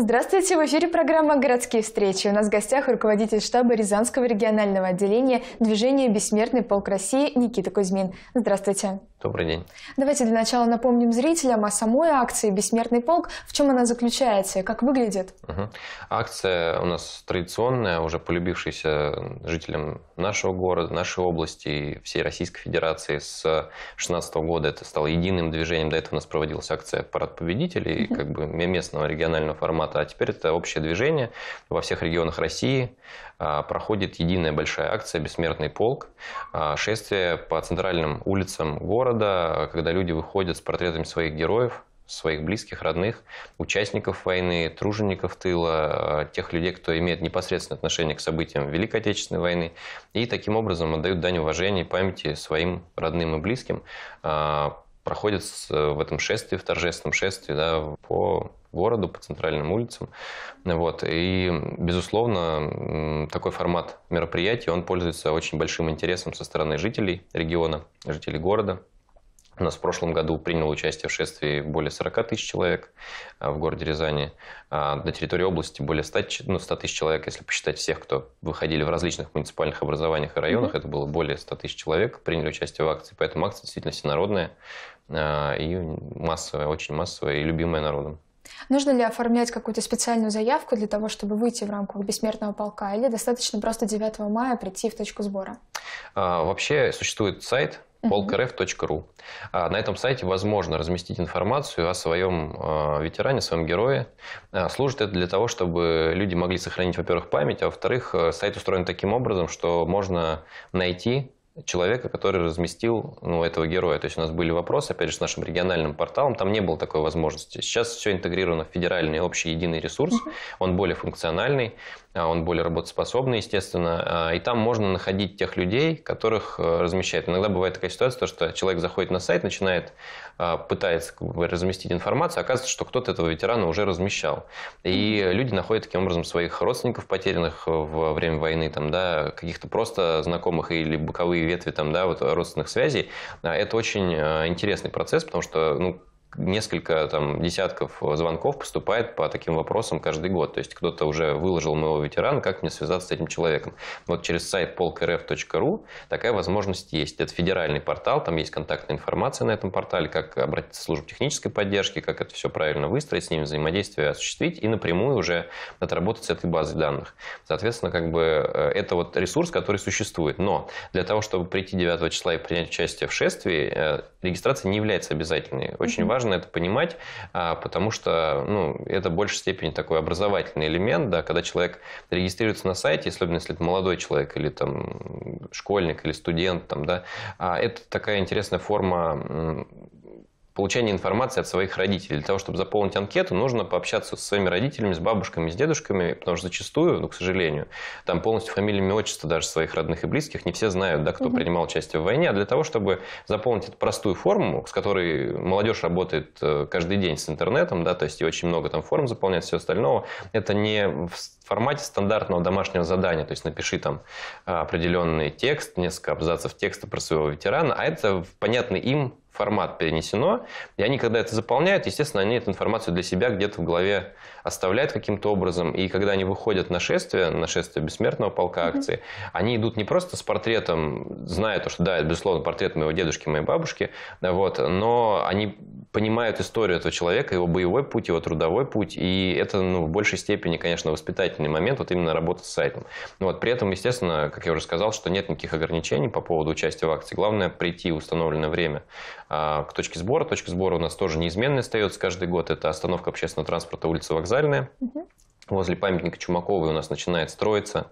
Здравствуйте, в эфире программа «Городские встречи». У нас в гостях руководитель штаба Рязанского регионального отделения движения «Бессмертный полк России» Никита Кузьмин. Здравствуйте. Добрый день. Давайте для начала напомним зрителям о самой акции «Бессмертный полк». В чем она заключается и как выглядит? Угу. Акция у нас традиционная, уже полюбившаяся жителям нашего города, нашей области и всей Российской Федерации. С 2016 года это стало единым движением. До этого у нас проводилась акция «Парад победителей» угу. как бы местного регионального формата. А теперь это общее движение во всех регионах России. А, проходит единая большая акция «Бессмертный полк», а, шествие по центральным улицам города, когда люди выходят с портретами своих героев, своих близких, родных, участников войны, тружеников тыла, а, тех людей, кто имеет непосредственное отношение к событиям Великой Отечественной войны, и таким образом отдают дань уважения и памяти своим родным и близким, проходят в этом шествии, в торжественном шествии да, по городу, по центральным улицам. Вот. И, безусловно, такой формат мероприятий, он пользуется очень большим интересом со стороны жителей региона, жителей города. У нас в прошлом году приняло участие в шествии более 40 тысяч человек а, в городе Рязани. А на территории области более 100, ну, 100 тысяч человек, если посчитать всех, кто выходили в различных муниципальных образованиях и районах, mm-hmm. это было более 100 тысяч человек, приняли участие в акции. Поэтому акция действительно всенародная а, и массовая, очень массовая и любимая народом. Нужно ли оформлять какую-то специальную заявку для того, чтобы выйти в рамках бессмертного полка, или достаточно просто 9 мая прийти в точку сбора? А, вообще существует сайт полк.рф.ру. А, на этом сайте возможно разместить информацию о своем а, ветеране, своем герое. А, служит это для того, чтобы люди могли сохранить, во-первых, память, а во-вторых, э, сайт устроен таким образом, что можно найти человека, который разместил ну, этого героя. То есть у нас были вопросы, опять же, с нашим региональным порталом, там не было такой возможности. Сейчас все интегрировано в федеральный общий единый ресурс, он более функциональный, а, он более работоспособный, естественно, а, и там можно находить тех людей, которых э, размещают. Иногда бывает такая ситуация, что человек заходит на сайт, начинает, а, пытается разместить информацию, оказывается, что кто-то этого ветерана уже размещал. И люди находят таким образом своих родственников потерянных э, во время войны, там, да, каких-то просто знакомых или боковые ветви там, да, вот, родственных связей. Это очень э, интересный процесс, потому что ну, несколько там, десятков звонков поступает по таким вопросам каждый год. То есть кто-то уже выложил моего ветерана, как мне связаться с этим человеком. Вот через сайт полк.рф.ру такая возможность есть. Это федеральный портал, там есть контактная информация на этом портале, как обратиться в службу технической поддержки, как это все правильно выстроить, с ними взаимодействие осуществить и напрямую уже отработать с этой базой данных. Соответственно, как бы э, это вот ресурс, который существует. Но для того, чтобы прийти 9 числа и принять участие в шествии, э, регистрация не является обязательной. Очень важно важно это понимать, а, потому что ну, это в большей степени такой образовательный элемент, да, когда человек регистрируется на сайте, особенно если это молодой человек или там школьник или студент, там, да, А это такая интересная форма получения информации от своих родителей. Для того, чтобы заполнить анкету, нужно пообщаться со своими родителями, с бабушками, с дедушками, потому что зачастую, ну, к сожалению, там полностью фамилия, имя, отчество даже своих родных и близких не все знают, да, кто угу. принимал участие в войне. А для того, чтобы заполнить эту простую форму, с которой молодежь работает э, каждый день с интернетом, да, то есть и очень много там форм заполняет, все остального, это не в формате стандартного домашнего задания, то есть напиши там а, определенный текст, несколько абзацев текста про своего ветерана, а это понятный им формат перенесено, и они, когда это заполняют, естественно, они эту информацию для себя где-то в голове оставляет каким-то образом. И когда они выходят на шествие, на шествие бессмертного полка mm-hmm. акции, они идут не просто с портретом, зная то, что да, это безусловно портрет моего дедушки, моей бабушки, вот, но они понимают историю этого человека, его боевой путь, его трудовой путь, и это ну, в большей степени, конечно, воспитательный момент, вот именно работа с сайтом. Ну вот, при этом, естественно, как я уже сказал, что нет никаких ограничений по поводу участия в акции. Главное прийти в установленное время а, к точке сбора. Точка сбора у нас тоже неизменная остается каждый год. Это остановка общественного транспорта улица Вокзал Хрустальная. Угу. Возле памятника Чумаковой у нас начинает строиться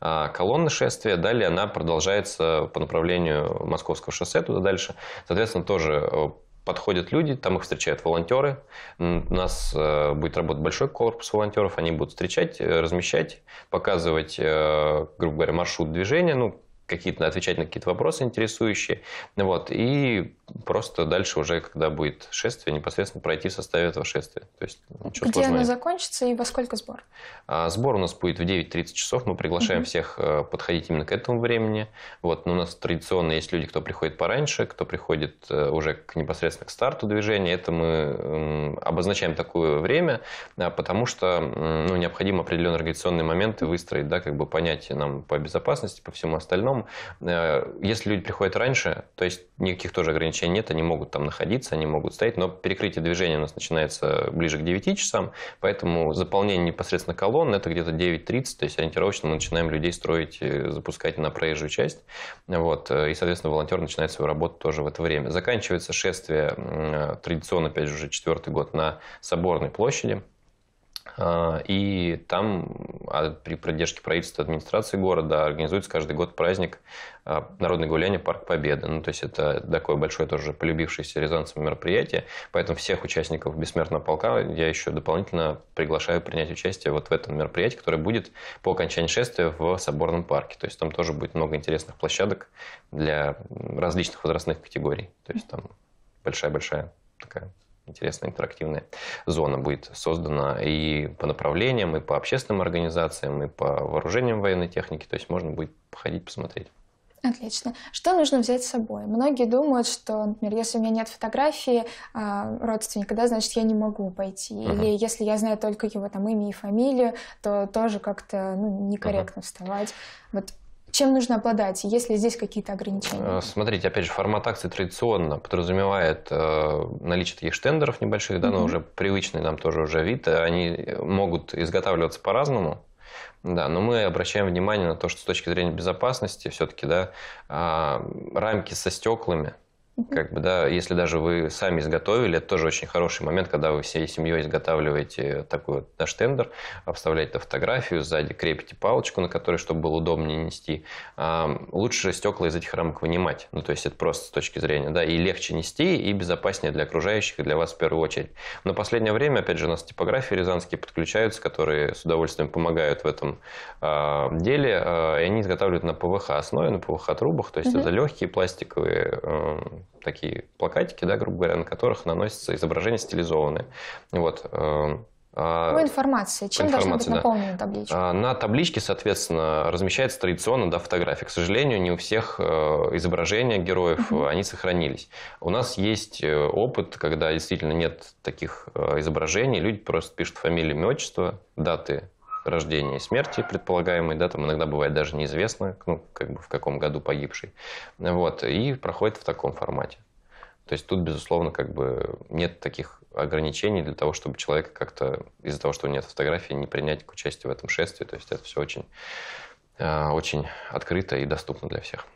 а, колонна шествия. Далее она продолжается по направлению Московского шоссе туда дальше. Соответственно, тоже э, подходят люди, там их встречают волонтеры. У нас э, будет работать большой корпус волонтеров, они будут встречать, э, размещать, показывать, э, грубо говоря, маршрут движения, ну, какие-то, отвечать на какие-то вопросы интересующие. Вот, и просто дальше уже, когда будет шествие, непосредственно пройти в составе этого шествия. То есть, ничего ну, Где сложного. оно закончится и во сколько сбор? А, сбор у нас будет в 9.30 часов. Мы приглашаем угу. всех а, подходить именно к этому времени. Вот, но у нас традиционно есть люди, кто приходит пораньше, кто приходит а, уже к, непосредственно к старту движения. Это мы м, обозначаем такое время, а, потому что м, ну, необходимо определенные организационные моменты выстроить, да, как бы понять нам по безопасности, по всему остальному. А, если люди приходят раньше, то есть никаких тоже ограничений ограничений нет, они могут там находиться, они могут стоять, но перекрытие движения у нас начинается ближе к 9 часам, поэтому заполнение непосредственно колонн – это где-то 9.30, то есть ориентировочно мы начинаем людей строить, э, запускать на проезжую часть, вот, э, и, соответственно, волонтер начинает свою работу тоже в это время. Заканчивается шествие э, традиционно, опять же, уже четвертый год на Соборной площади, а, и там а, при поддержке правительства администрации города организуется каждый год праздник а, народное гуляние «Парк Победы». Ну, то есть это такое большое тоже полюбившееся рязанцам мероприятие. Поэтому всех участников «Бессмертного полка» я еще дополнительно приглашаю принять участие вот в этом мероприятии, которое будет по окончании шествия в Соборном парке. То есть там тоже будет много интересных площадок для различных возрастных категорий. То есть там большая-большая такая интересная интерактивная зона будет создана и по направлениям, и по общественным организациям, и по вооружениям военной техники. То есть можно будет походить, посмотреть. Отлично. Что нужно взять с собой? Многие думают, что, например, если у меня нет фотографии э, родственника, да, значит, я не могу пойти. Uh-huh. Или если я знаю только его там имя и фамилию, то тоже как-то ну, некорректно uh-huh. вставать. Вот чем нужно обладать? Есть ли здесь какие-то ограничения? Э, смотрите, опять же, формат акции традиционно подразумевает э, наличие таких штендеров небольших, да, mm-hmm. но уже привычный нам тоже уже вид. Они могут изготавливаться по-разному. Да, но мы обращаем внимание на то, что с точки зрения безопасности все-таки, да, а, рамки со стеклами – как бы, да, если даже вы сами изготовили, это тоже очень хороший момент, когда вы всей семьей изготавливаете такой вот наш тендер, вставляете фотографию, сзади крепите палочку, на которой, чтобы было удобнее нести. А, лучше стекла из этих рамок вынимать, ну, то есть это просто с точки зрения, да, и легче нести, и безопаснее для окружающих, и для вас в первую очередь. Но последнее время, опять же, у нас типографии рязанские подключаются, которые с удовольствием помогают в этом а, деле, а, и они изготавливают на ПВХ основе, на ПВХ трубах, то есть угу. это легкие пластиковые а, такие плакатики, да, грубо говоря, на которых наносится изображение стилизованное. Вот, э, а ну, информация. Чем информация, должна быть наполнена да. табличка? А, на табличке, соответственно, размещается традиционно да, фотография. К сожалению, не у всех э, изображения героев, угу. они сохранились. У нас есть опыт, когда действительно нет таких изображений, люди просто пишут фамилию, имя, отчество, даты рождения и смерти предполагаемой, да, там иногда бывает даже неизвестно, ну, как бы в каком году погибший, вот, и проходит в таком формате. То есть тут, безусловно, как бы нет таких ограничений для того, чтобы человека как-то из-за того, что нет фотографии, не принять к участию в этом шествии. То есть это все очень Э, очень открыто и доступно для всех.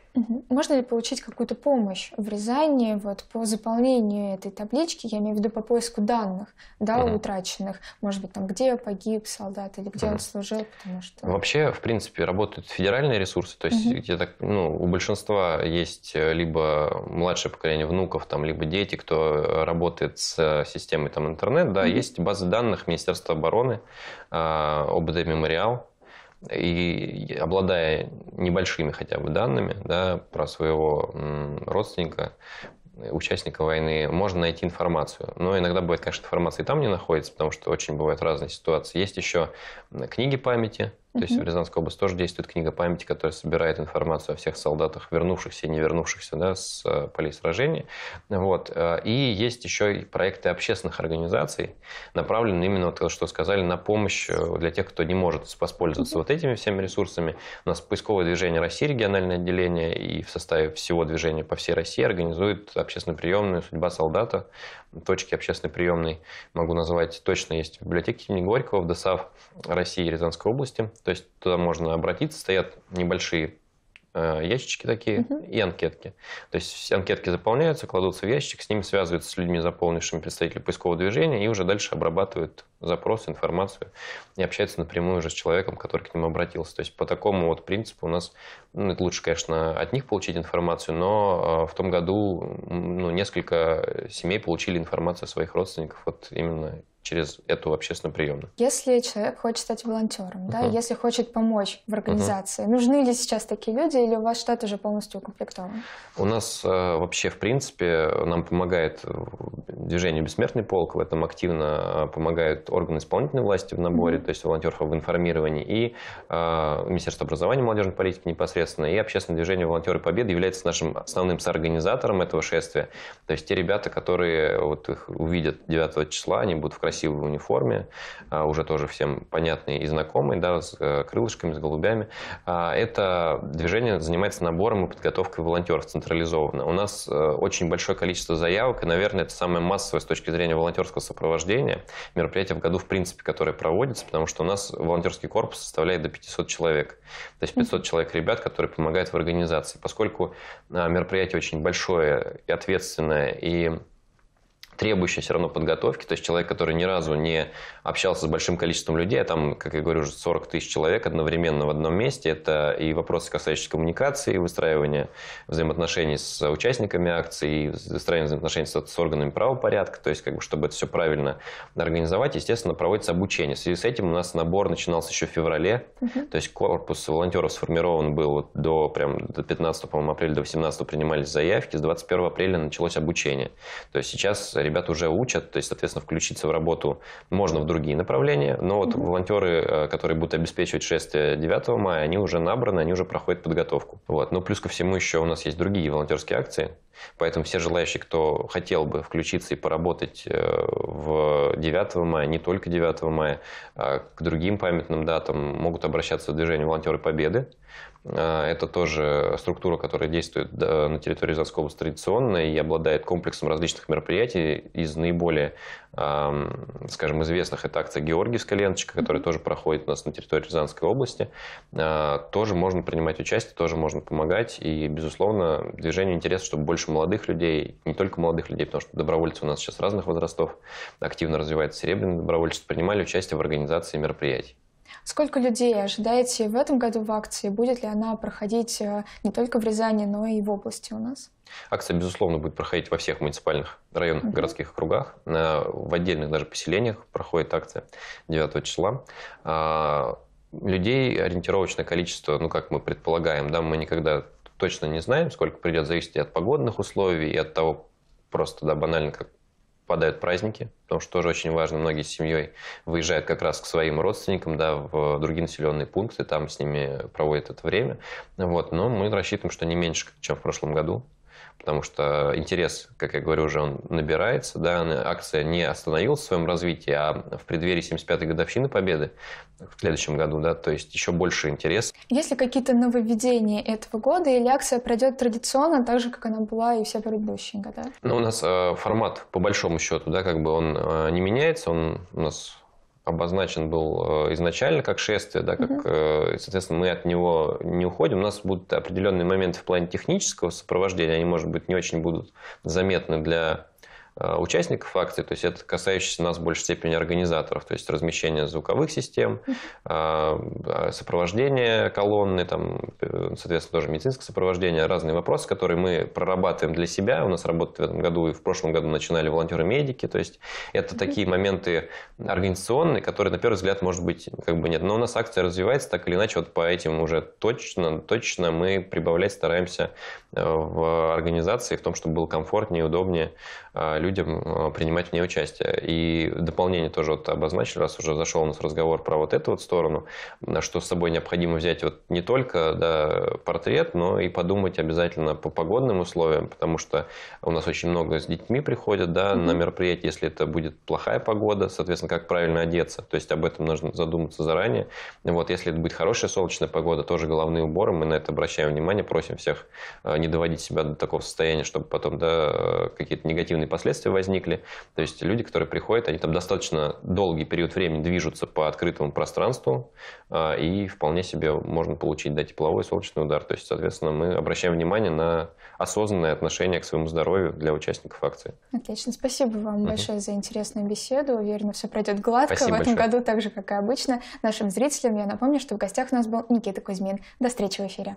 Можно ли получить какую-то помощь в Рязани вот, по заполнению этой таблички, я имею в виду по поиску данных да, Mm -hmm. утраченных? Может быть, там, где погиб солдат или где Mm -hmm. он служил? Потому что... Ну, вообще, в принципе, работают федеральные ресурсы, то есть Mm -hmm. где-то, ну, у большинства есть э, либо младшее поколение внуков, там, либо дети, кто э, работает с системой там, интернет, да, угу. есть базы данных Министерства обороны, ОБД «Мемориал», и обладая небольшими хотя бы данными да, про своего родственника, участника войны, можно найти информацию. Но иногда бывает, конечно, информации там не находится, потому что очень бывают разные ситуации. Есть еще книги памяти, то есть в Рязанской области тоже действует книга памяти, которая собирает информацию о всех солдатах, вернувшихся и не вернувшихся да, с э, полей сражений. Вот. Э, и есть еще и проекты общественных организаций, направленные именно, вот, то, что сказали, на помощь э, для тех, кто не может воспользоваться вот этими всеми ресурсами. У нас поисковое движение России, региональное отделение, и в составе всего движения по всей России организует общественную приемную «Судьба солдата», точки общественной приемной, могу назвать точно, есть в библиотеке имени Горького, в ДСАВ России и Рязанской области. То есть туда можно обратиться, стоят небольшие э, ящички такие Uh -huh. и анкетки. То есть анкетки заполняются, кладутся в ящик, с ними связываются с людьми, заполнившими представители поискового движения, и уже дальше обрабатывают запрос, информацию и общаются напрямую уже с человеком, который к ним обратился. То есть по такому вот принципу у нас, ну, это лучше, конечно, от них получить информацию, но э, в том году ну, несколько семей получили информацию о своих родственников вот именно через эту общественную приемную? Если человек хочет стать волонтером, uh-huh. да, если хочет помочь в организации, uh-huh. нужны ли сейчас такие люди или у вас штат уже полностью укомплектован? У нас э, вообще, в принципе, нам помогает э, движение «Бессмертный полк», в этом активно э, помогают органы исполнительной власти в наборе, uh-huh. то есть волонтеров в информировании, и э, Министерство образования и молодежной политики непосредственно, и общественное движение «Волонтеры Победы» является нашим основным соорганизатором этого шествия. То есть те ребята, которые вот их увидят 9 числа, они будут в красивой униформе, а, уже тоже всем понятный и знакомый, да, с э, крылышками, с голубями. А, это движение занимается набором и подготовкой волонтеров централизованно. У нас э, очень большое количество заявок, и, наверное, это самое массовое с точки зрения волонтерского сопровождения мероприятие в году, в принципе, которое проводится, потому что у нас волонтерский корпус составляет до 500 человек. То есть 500 человек ребят, которые помогают в организации. Поскольку а, мероприятие очень большое и ответственное, и требующая все равно подготовки. То есть человек, который ни разу не общался с большим количеством людей, а там, как я говорю, уже 40 тысяч человек одновременно в одном месте, это и вопросы, касающиеся коммуникации, выстраивания взаимоотношений с участниками акции, и выстраивания взаимоотношений с, органами правопорядка. То есть, как бы, чтобы это все правильно организовать, естественно, проводится обучение. В связи с этим у нас набор начинался еще в феврале. Угу. То есть корпус волонтеров сформирован был до, прям, до 15, по-моему, апреля, до 18 принимались заявки. С 21 апреля началось обучение. То есть сейчас ребят уже учат, то есть, соответственно, включиться в работу можно в другие направления, но вот mm-hmm. волонтеры, э, которые будут обеспечивать шествие 9 мая, они уже набраны, они уже проходят подготовку. Вот. Но плюс ко всему еще у нас есть другие волонтерские акции, поэтому все желающие, кто хотел бы включиться и поработать э, в 9 мая, не только 9 мая, а к другим памятным датам, могут обращаться в движение «Волонтеры Победы». Э, это тоже структура, которая действует на территории Рязанской области традиционно и обладает комплексом различных мероприятий, из наиболее, скажем, известных, это акция «Георгиевская ленточка», которая тоже проходит у нас на территории Рязанской области. А, тоже можно принимать участие, тоже можно помогать. И, безусловно, движению интересно, чтобы больше молодых людей, не только молодых людей, потому что добровольцы у нас сейчас разных возрастов, активно развивается серебряное добровольчество, принимали участие в организации мероприятий. Сколько людей ожидаете в этом году в акции? Будет ли она проходить э, не только в Рязани, но и в области у нас? Акция, безусловно, будет проходить во всех муниципальных районах, угу. городских округах. Э, в отдельных даже поселениях проходит акция 9 числа. А, людей ориентировочное количество, ну, как мы предполагаем, да, мы никогда точно не знаем, сколько придет, зависит и от погодных условий, и от того, просто, да, банально, как падают праздники, потому что тоже очень важно, многие с семьей выезжают как раз к своим родственникам, да, в другие населенные пункты, там с ними проводят это время. Вот. Но мы рассчитываем, что не меньше, чем в прошлом году, потому что интерес, как я говорю уже, он набирается, да, акция не остановилась в своем развитии, а в преддверии 75-й годовщины Победы в следующем году, да, то есть еще больше интерес. Есть ли какие-то нововведения этого года или акция пройдет традиционно так же, как она была и все предыдущие года? Ну, у нас э, формат, по большому счету, да, как бы он э, не меняется, он у нас обозначен был э, изначально как шествие, да, как, угу. соответственно, мы от него не уходим. У нас будут определенные моменты в плане технического сопровождения, они, может быть, не очень будут заметны для Э, участников акции, то есть это касающееся нас в большей степени организаторов, то есть размещение звуковых систем, а, э, сопровождение колонны, там, э, соответственно, тоже медицинское сопровождение, разные вопросы, которые мы прорабатываем для себя. У нас работают в этом году и в прошлом году начинали волонтеры-медики, то есть это такие моменты организационные, которые на первый взгляд, может быть, как бы нет. Но у нас акция развивается так или иначе, вот по этим уже точно, точно мы прибавлять стараемся в организации, в том, чтобы было комфортнее и удобнее а, людям а, принимать в ней участие. И дополнение тоже вот обозначили, раз уже зашел у нас разговор про вот эту вот сторону, на что с собой необходимо взять вот не только да, портрет, но и подумать обязательно по погодным условиям, потому что у нас очень много с детьми приходят да, mm-hmm. на мероприятие, если это будет плохая погода, соответственно, как правильно одеться. То есть об этом нужно задуматься заранее. Вот, если это будет хорошая солнечная погода, тоже головные уборы, мы на это обращаем внимание, просим всех а, не доводить себя до такого состояния, чтобы потом да, э, какие-то негативные последствия возникли. То есть люди, которые приходят, они там достаточно долгий период времени движутся по открытому пространству, а, и вполне себе можно получить да, тепловой и солнечный удар. То есть, соответственно, мы обращаем внимание на осознанное отношение к своему здоровью для участников акции. Отлично. Спасибо вам угу. большое за интересную беседу. Уверена, все пройдет гладко Спасибо в этом большое. году, так же, как и обычно. Нашим зрителям я напомню, что в гостях у нас был Никита Кузьмин. До встречи в эфире.